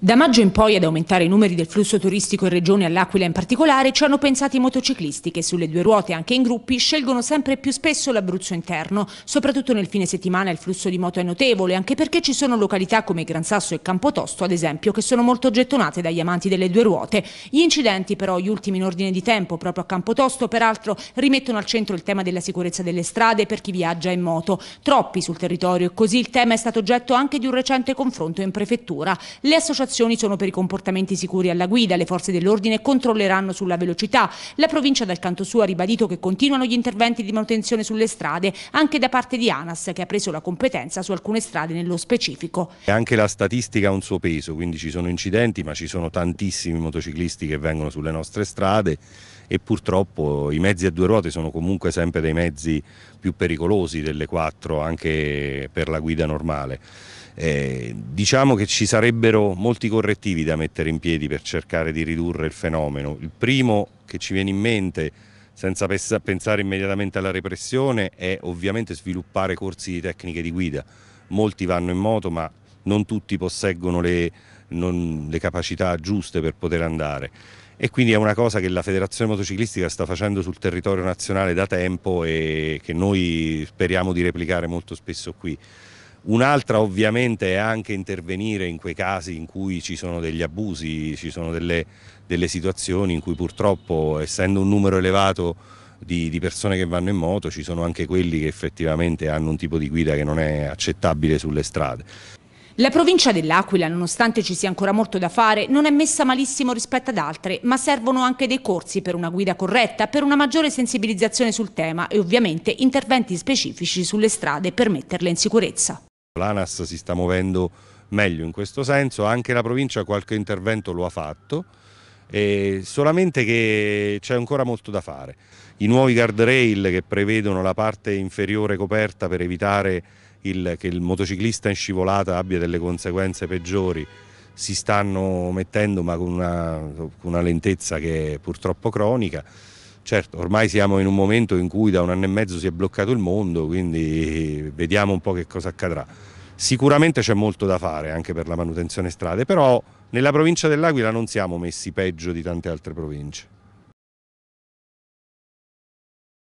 Da maggio in poi ad aumentare i numeri del flusso turistico in regione all'Aquila in particolare ci hanno pensato i motociclisti che sulle due ruote anche in gruppi scelgono sempre più spesso l'Abruzzo interno. Soprattutto nel fine settimana il flusso di moto è notevole anche perché ci sono località come Gran Sasso e Campotosto ad esempio che sono molto gettonate dagli amanti delle due ruote. Gli incidenti però, gli ultimi in ordine di tempo proprio a Campotosto peraltro rimettono al centro il tema della sicurezza delle strade per chi viaggia in moto. Troppi sul territorio e così il tema è stato oggetto anche di un recente confronto in prefettura. Le associazioni valutazioni sono per i comportamenti sicuri alla guida, le forze dell'ordine controlleranno sulla velocità. La provincia dal canto suo ha ribadito che continuano gli interventi di manutenzione sulle strade anche da parte di ANAS che ha preso la competenza su alcune strade nello specifico. Anche la statistica ha un suo peso, quindi ci sono incidenti ma ci sono tantissimi motociclisti che vengono sulle nostre strade e purtroppo i mezzi a due ruote sono comunque sempre dei mezzi più pericolosi delle quattro anche per la guida normale. Eh, diciamo che ci sarebbero molti correttivi da mettere in piedi per cercare di ridurre il fenomeno. Il primo che ci viene in mente senza pensare immediatamente alla repressione è ovviamente sviluppare corsi di tecniche di guida. Molti vanno in moto ma non tutti posseggono le, non, le capacità giuste per poter andare e quindi è una cosa che la federazione motociclistica sta facendo sul territorio nazionale da tempo e che noi speriamo di replicare molto spesso qui. Un'altra ovviamente è anche intervenire in quei casi in cui ci sono degli abusi, ci sono delle, delle situazioni in cui purtroppo essendo un numero elevato di, di, persone che vanno in moto, ci sono anche quelli che effettivamente hanno un tipo di guida che non è accettabile sulle strade. La provincia dell'Aquila, nonostante ci sia ancora molto da fare, non è messa malissimo rispetto ad altre, ma servono anche dei corsi per una guida corretta, per una maggiore sensibilizzazione sul tema e ovviamente interventi specifici sulle strade per metterle in sicurezza. L'ANAS si sta muovendo meglio in questo senso, anche la provincia qualche intervento lo ha fatto, solamente che c'è ancora molto da fare. I nuovi guardrail che prevedono la parte inferiore coperta per evitare il, che il motociclista in scivolata abbia delle conseguenze peggiori si stanno mettendo ma con una, con una lentezza che è purtroppo cronica. Certo, ormai siamo in un momento in cui da un anno e mezzo si è bloccato il mondo, quindi vediamo un po' che cosa accadrà. Sicuramente c'è molto da fare anche per la manutenzione strade, però nella provincia dell'Aquila non siamo messi peggio di tante altre province.